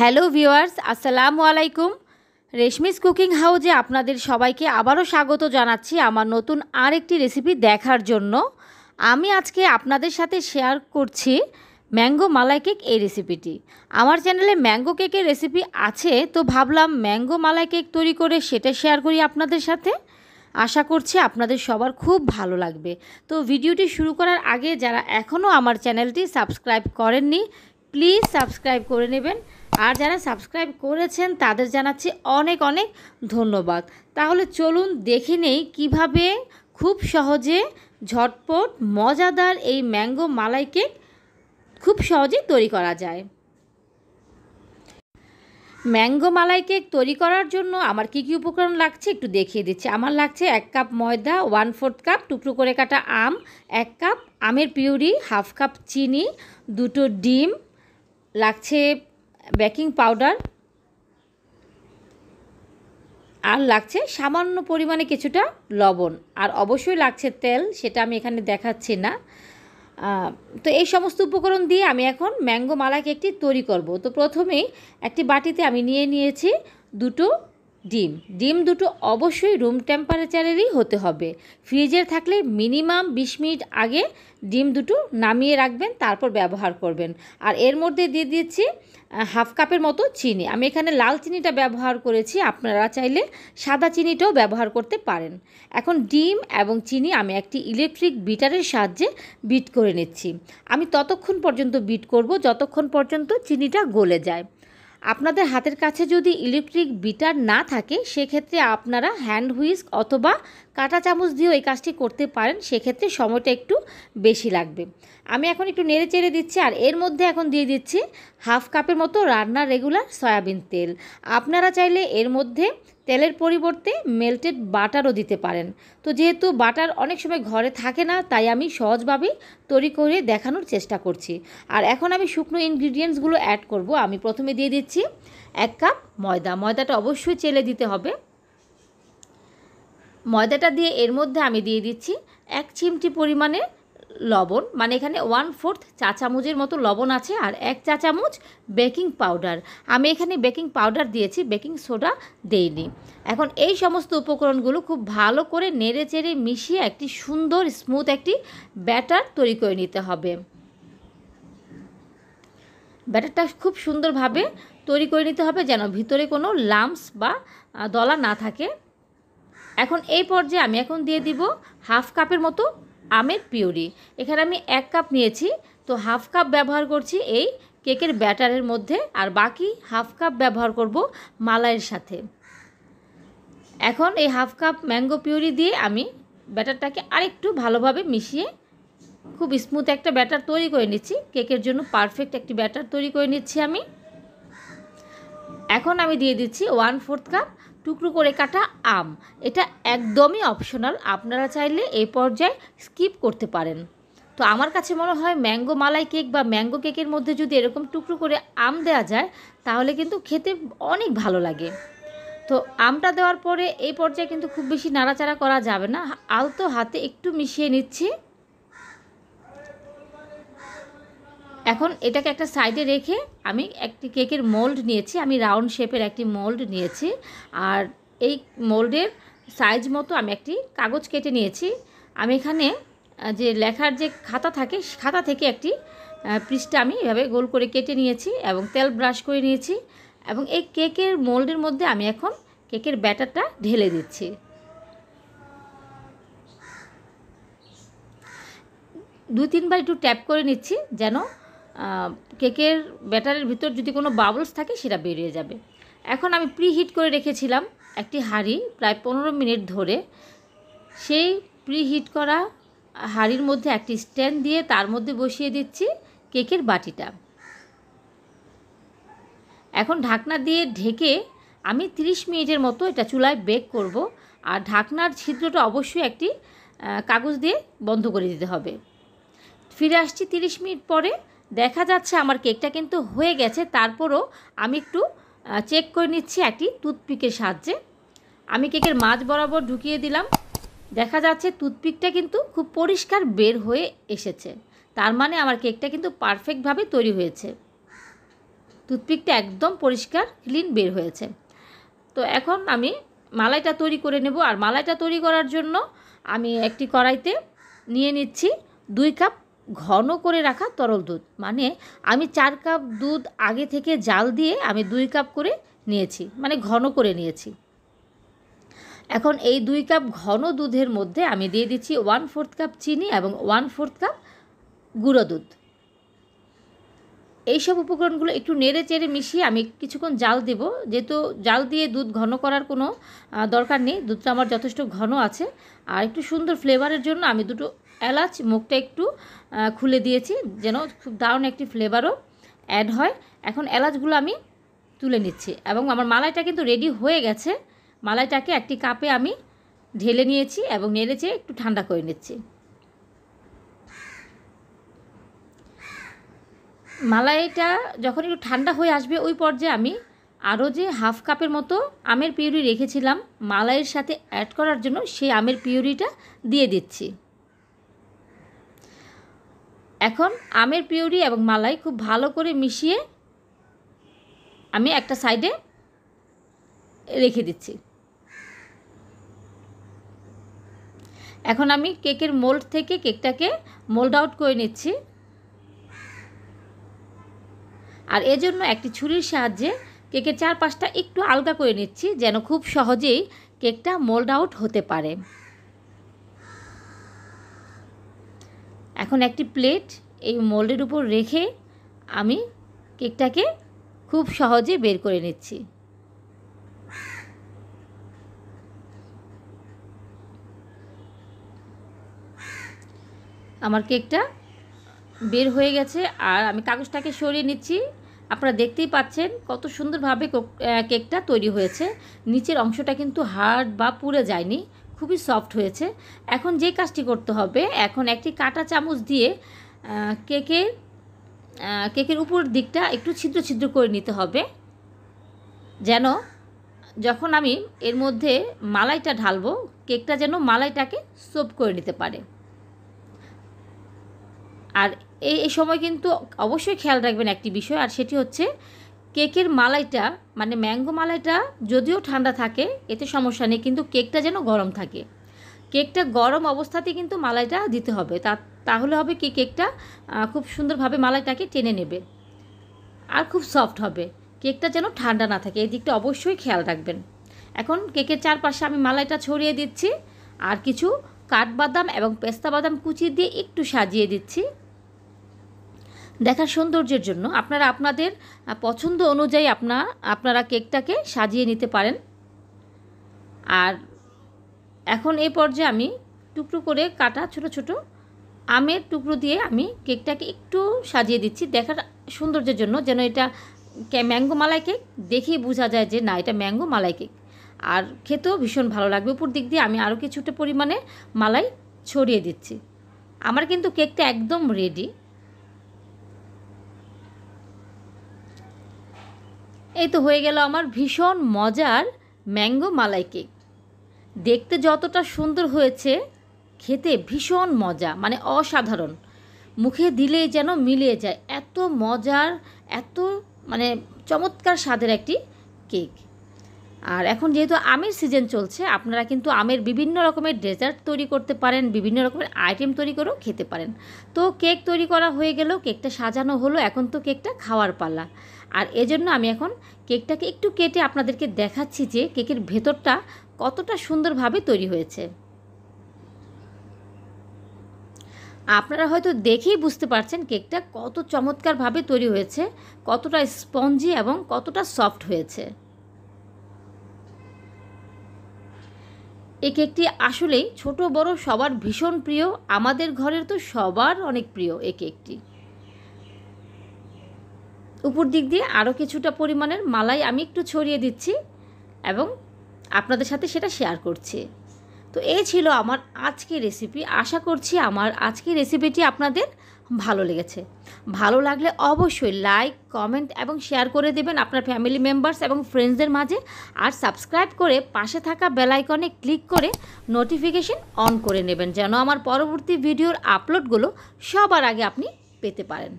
hello viewers আসসালামু আলাইকুম Reshmi's cooking হাউজে আপনাদের সবাইকে আবারও স্বাগত জানাচ্ছি আমার নতুন আরেকটি রেসিপি দেখার জন্য আমি আজকে আপনাদের সাথে শেয়ার করছি ম্যাঙ্গো মালাই কেক এই রেসিপিটি আমার চ্যানেলে ম্যাঙ্গো কেকের রেসিপি আছে তো ভাবলাম ম্যাঙ্গো মালাই কেক তৈরি করে সেটা শেয়ার করি আপনাদের সাথে আশা করছি আপনাদের সবার খুব ভালো লাগবে তো ভিডিওটি শুরু করার আগে যারা এখনও আমার চ্যানেলটি সাবস্ক্রাইব করেননি প্লিজ সাবস্ক্রাইব করে নেবেন আর যারা সাবস্ক্রাইব করেছেন তাদের জানাচ্ছি অনেক অনেক ধন্যবাদ তাহলে চলুন দেখে নেই কীভাবে খুব সহজে ঝটপট মজাদার এই ম্যাঙ্গো মালাই কেক খুব সহজে তৈরি করা যায় ম্যাঙ্গো মালাই কেক তৈরি করার জন্য আমার কী কী উপকরণ লাগছে একটু দেখিয়ে দিচ্ছি আমার লাগছে এক কাপ ময়দা ওয়ান ফোর্থ কাপ টুকরো করে কাটা আম এক কাপ আমের পিউরি হাফ কাপ চিনি দুটো ডিম লাগছে বেকিং পাউডার আর লাগছে সামান্য পরিমাণে কিছুটা লবণ আর অবশ্যই লাগছে তেল সেটা আমি এখানে দেখাচ্ছি না তো এই সমস্ত উপকরণ দিয়ে আমি এখন ম্যাঙ্গো মালাকে কেকটি তৈরি করব তো প্রথমেই একটি বাটিতে আমি নিয়ে নিয়েছি দুটো ডিম ডিম দুটো অবশ্যই রুম টেম্পারেচারেরই হতে হবে ফ্রিজে থাকলে মিনিমাম বিশ মিনিট আগে ডিম দুটো নামিয়ে রাখবেন তারপর ব্যবহার করবেন আর এর মধ্যে দিয়ে দিয়েছি হাফ কাপের মতো চিনি আমি এখানে লাল চিনিটা ব্যবহার করেছি আপনারা চাইলে সাদা চিনিটাও ব্যবহার করতে পারেন এখন ডিম এবং চিনি আমি একটি ইলেকট্রিক বিটারের সাহায্যে বিট করে নিচ্ছি আমি ততক্ষণ পর্যন্ত বিট করব যতক্ষণ পর্যন্ত চিনিটা গলে যায় আপনাদের হাতের কাছে যদি ইলেকট্রিক বিটার না থাকে সেক্ষেত্রে আপনারা হ্যান্ড হুইস্ক অথবা কাঁটা চামচ দিয়েও এই কাজটি করতে পারেন সেক্ষেত্রে সময়টা একটু বেশি লাগবে আমি এখন একটু নেড়ে চেড়ে দিচ্ছি আর এর মধ্যে এখন দিয়ে দিচ্ছি হাফ কাপের মতো রান্নার রেগুলার সয়াবিন তেল আপনারা চাইলে এর মধ্যে তেলের পরিবর্তে মেল্টেড বাটারও দিতে পারেন তো যেহেতু বাটার অনেক সময় ঘরে থাকে না তাই আমি সহজভাবে তৈরি করে দেখানোর চেষ্টা করছি আর এখন আমি শুকনো ইনগ্রিডিয়েন্টসগুলো অ্যাড করব আমি প্রথমে দিয়ে দিচ্ছি এক কাপ ময়দা ময়দাটা অবশ্যই চেলে দিতে হবে ময়দাটা দিয়ে এর মধ্যে আমি দিয়ে দিচ্ছি এক চিমটি পরিমাণে লবণ মানে এখানে ওয়ান ফোর্থ চা চামচের মতো লবণ আছে আর এক চা চামচ বেকিং পাউডার আমি এখানে বেকিং পাউডার দিয়েছি বেকিং সোডা দেইনি এখন এই সমস্ত উপকরণগুলো খুব ভালো করে নেড়ে চেড়ে মিশিয়ে একটি সুন্দর স্মুথ একটি ব্যাটার তৈরি করে নিতে হবে ব্যাটারটা খুব সুন্দরভাবে তৈরি করে নিতে হবে যেন ভিতরে কোনো লাম্পস বা দলা না থাকে এখন এই পর্যায়ে আমি এখন দিয়ে দিব হাফ কাপের মতো আমের পিউরি এখানে আমি এক কাপ নিয়েছি তো হাফ কাপ ব্যবহার করছি এই কেকের ব্যাটারের মধ্যে আর বাকি হাফ কাপ ব্যবহার করব মালাইয়ের সাথে এখন এই হাফ কাপ ম্যাঙ্গো পিউরি দিয়ে আমি ব্যাটারটাকে আরেকটু ভালোভাবে মিশিয়ে খুব স্মুথ একটা ব্যাটার তৈরি করে নিচ্ছি কেকের জন্য পারফেক্ট একটি ব্যাটার তৈরি করে নিচ্ছি আমি এখন আমি দিয়ে দিচ্ছি ওয়ান ফোর্থ কাপ টুকরো করে কাটা আম এটা একদমই অপশনাল আপনারা চাইলে এই পর্যায়ে স্কিপ করতে পারেন তো আমার কাছে মনে হয় ম্যাঙ্গো মালাই কেক বা ম্যাঙ্গো কেকের মধ্যে যদি এরকম টুকরো করে আম দেওয়া যায় তাহলে কিন্তু খেতে অনেক ভালো লাগে তো আমটা দেওয়ার পরে এই পর্যায়ে কিন্তু খুব বেশি নাড়াচাড়া করা যাবে না আলতো হাতে একটু মিশিয়ে নিচ্ছি এখন এটাকে একটা সাইডে রেখে আমি একটি কেকের মোল্ড নিয়েছি আমি রাউন্ড শেপের একটি মোল্ড নিয়েছি আর এই মোল্ডের সাইজ মতো আমি একটি কাগজ কেটে নিয়েছি আমি এখানে যে লেখার যে খাতা থাকে খাতা থেকে একটি পৃষ্ঠা আমি এভাবে গোল করে কেটে নিয়েছি এবং তেল ব্রাশ করে নিয়েছি এবং এই কেকের মোল্ডের মধ্যে আমি এখন কেকের ব্যাটারটা ঢেলে দিচ্ছি দু তিনবার একটু ট্যাপ করে নিচ্ছি যেন কেকের ব্যাটারের ভিতর যদি কোনো বাবলস থাকে সেটা বেরিয়ে যাবে এখন আমি প্রিহিট করে রেখেছিলাম একটি হাঁড়ি প্রায় পনেরো মিনিট ধরে সেই প্রিহিট করা হাঁড়ির মধ্যে একটি স্ট্যান্ড দিয়ে তার মধ্যে বসিয়ে দিচ্ছি কেকের বাটিটা এখন ঢাকনা দিয়ে ঢেকে আমি 30 মিনিটের মতো এটা চুলায় বেক করব আর ঢাকনার ছিদ্রটা অবশ্যই একটি কাগজ দিয়ে বন্ধ করে দিতে হবে ফিরে আসছি 30 মিনিট পরে দেখা যাচ্ছে আমার কেকটা কিন্তু হয়ে গেছে তারপরও আমি একটু চেক করে নিচ্ছি একটি টুথপিকের সাহায্যে আমি কেকের মাছ বরাবর ঢুকিয়ে দিলাম দেখা যাচ্ছে টুথপিকটা কিন্তু খুব পরিষ্কার বের হয়ে এসেছে তার মানে আমার কেকটা কিন্তু পারফেক্টভাবে তৈরি হয়েছে টুথপিকটা একদম পরিষ্কার ক্লিন বের হয়েছে তো এখন আমি মালাইটা তৈরি করে নেব আর মালাইটা তৈরি করার জন্য আমি একটি কড়াইতে নিয়ে নিচ্ছি দুই কাপ ঘন করে রাখা তরল দুধ মানে আমি চার কাপ দুধ আগে থেকে জাল দিয়ে আমি দুই কাপ করে নিয়েছি মানে ঘন করে নিয়েছি এখন এই দুই কাপ ঘন দুধের মধ্যে আমি দিয়ে দিচ্ছি ওয়ান ফোর্থ কাপ চিনি এবং ওয়ান ফোর্থ কাপ গুঁড়ো দুধ এইসব উপকরণগুলো একটু নেড়ে চেড়ে মিশিয়ে আমি কিছুক্ষণ জাল দেব যেহেতু জাল দিয়ে দুধ ঘন করার কোনো দরকার নেই দুধটা আমার যথেষ্ট ঘন আছে আর একটু সুন্দর ফ্লেভারের জন্য আমি দুটো এলাচ মুখটা একটু খুলে দিয়েছি যেন খুব দারুণ একটি ফ্লেভারও অ্যাড হয় এখন এলাচগুলো আমি তুলে নিচ্ছি এবং আমার মালাইটা কিন্তু রেডি হয়ে গেছে মালাইটাকে একটি কাপে আমি ঢেলে নিয়েছি এবং নেড়েছে একটু ঠান্ডা করে নিচ্ছি মালাইটা যখন একটু ঠান্ডা হয়ে আসবে ওই পর্যায়ে আমি আরও যে হাফ কাপের মতো আমের পিউরি রেখেছিলাম মালাইয়ের সাথে অ্যাড করার জন্য সেই আমের পিউরিটা দিয়ে দিচ্ছি এখন আমের পিউরি এবং মালাই খুব ভালো করে মিশিয়ে আমি একটা সাইডে রেখে দিচ্ছি এখন আমি কেকের মোল্ড থেকে কেকটাকে মোল্ড আউট করে নিচ্ছি আর এজন্য একটি ছুরির সাহায্যে কেকের চারপাশটা একটু আলগা করে নিচ্ছি যেন খুব সহজেই কেকটা মোল্ড আউট হতে পারে এখন একটি প্লেট এই মোল্ডের উপর রেখে আমি কেকটাকে খুব সহজে বের করে নিচ্ছি আমার কেকটা বের হয়ে গেছে আর আমি কাগজটাকে সরিয়ে নিচ্ছি আপনারা দেখতেই পাচ্ছেন কত সুন্দরভাবে কেকটা তৈরি হয়েছে নিচের অংশটা কিন্তু হার্ড বা পুড়ে যায়নি খুবই সফট হয়েছে এখন যে কাজটি করতে হবে এখন একটি কাটা চামচ দিয়ে কেকের কেকের উপর দিকটা একটু ছিদ্র ছিদ্র করে নিতে হবে যেন যখন আমি এর মধ্যে মালাইটা ঢালবো কেকটা যেন মালাইটাকে সোপ করে নিতে পারে আর এই সময় কিন্তু অবশ্যই খেয়াল রাখবেন একটি বিষয় আর সেটি হচ্ছে কেকের মালাইটা মানে ম্যাঙ্গো মালাইটা যদিও ঠান্ডা থাকে এতে সমস্যা নেই কিন্তু কেকটা যেন গরম থাকে কেকটা গরম অবস্থাতে কিন্তু মালাইটা দিতে হবে তা তাহলে হবে কি কেকটা খুব সুন্দরভাবে মালাইটাকে টেনে নেবে আর খুব সফট হবে কেকটা যেন ঠান্ডা না থাকে এই দিকটা অবশ্যই খেয়াল রাখবেন এখন কেকের চারপাশে আমি মালাইটা ছড়িয়ে দিচ্ছি আর কিছু কাঠবাদাম এবং পেস্তা বাদাম কুচি দিয়ে একটু সাজিয়ে দিচ্ছি দেখার সৌন্দর্যের জন্য আপনারা আপনাদের পছন্দ অনুযায়ী আপনার আপনারা কেকটাকে সাজিয়ে নিতে পারেন আর এখন এই পর্যায়ে আমি টুকরো করে কাটা ছোট ছোট আমের টুকরো দিয়ে আমি কেকটাকে একটু সাজিয়ে দিচ্ছি দেখার সৌন্দর্যের জন্য যেন এটা ম্যাঙ্গো মালাই কেক দেখেই বোঝা যায় যে না এটা ম্যাঙ্গো মালাই কেক আর খেতেও ভীষণ ভালো লাগবে উপর দিক দিয়ে আমি আরও কিছুটা পরিমাণে মালাই ছড়িয়ে দিচ্ছি আমার কিন্তু কেকটা একদম রেডি এই তো হয়ে গেল আমার ভীষণ মজার ম্যাঙ্গো মালাই কেক দেখতে যতটা সুন্দর হয়েছে খেতে ভীষণ মজা মানে অসাধারণ মুখে দিলেই যেন মিলিয়ে যায় এত মজার এত মানে চমৎকার স্বাদের একটি কেক আর এখন যেহেতু আমের সিজন চলছে আপনারা কিন্তু আমের বিভিন্ন রকমের ডেজার্ট তৈরি করতে পারেন বিভিন্ন রকমের আইটেম তৈরি করেও খেতে পারেন তো কেক তৈরি করা হয়ে গেল কেকটা সাজানো হলো এখন তো কেকটা খাওয়ার পালা আর এজন্য আমি এখন কেকটাকে একটু কেটে আপনাদেরকে দেখাচ্ছি যে কেকের ভেতরটা কতটা সুন্দরভাবে তৈরি হয়েছে আপনারা হয়তো দেখেই বুঝতে পারছেন কেকটা কত চমৎকারভাবে তৈরি হয়েছে কতটা স্পঞ্জি এবং কতটা সফট হয়েছে এই কেকটি আসলেই ছোট বড় সবার ভীষণ প্রিয় আমাদের ঘরের তো সবার অনেক প্রিয় এই কেকটি উপর দিক দিয়ে আরও কিছুটা পরিমাণের মালাই আমি একটু ছড়িয়ে দিচ্ছি এবং আপনাদের সাথে সেটা শেয়ার করছি তো এই ছিল আমার আজকে রেসিপি আশা করছি আমার আজকে রেসিপিটি আপনাদের ভালো লেগেছে ভালো লাগলে অবশ্যই লাইক কমেন্ট এবং শেয়ার করে দেবেন আপনার ফ্যামিলি মেম্বার্স এবং ফ্রেন্ডসদের মাঝে আর সাবস্ক্রাইব করে পাশে থাকা বেল আইকনে ক্লিক করে নোটিফিকেশন অন করে নেবেন যেন আমার পরবর্তী ভিডিওর আপলোডগুলো সবার আগে আপনি পেতে পারেন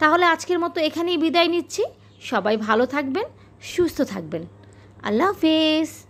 তাহলে আজকের মতো এখানেই বিদায় নিচ্ছি সবাই ভালো থাকবেন সুস্থ থাকবেন আল্লাহ হাফেজ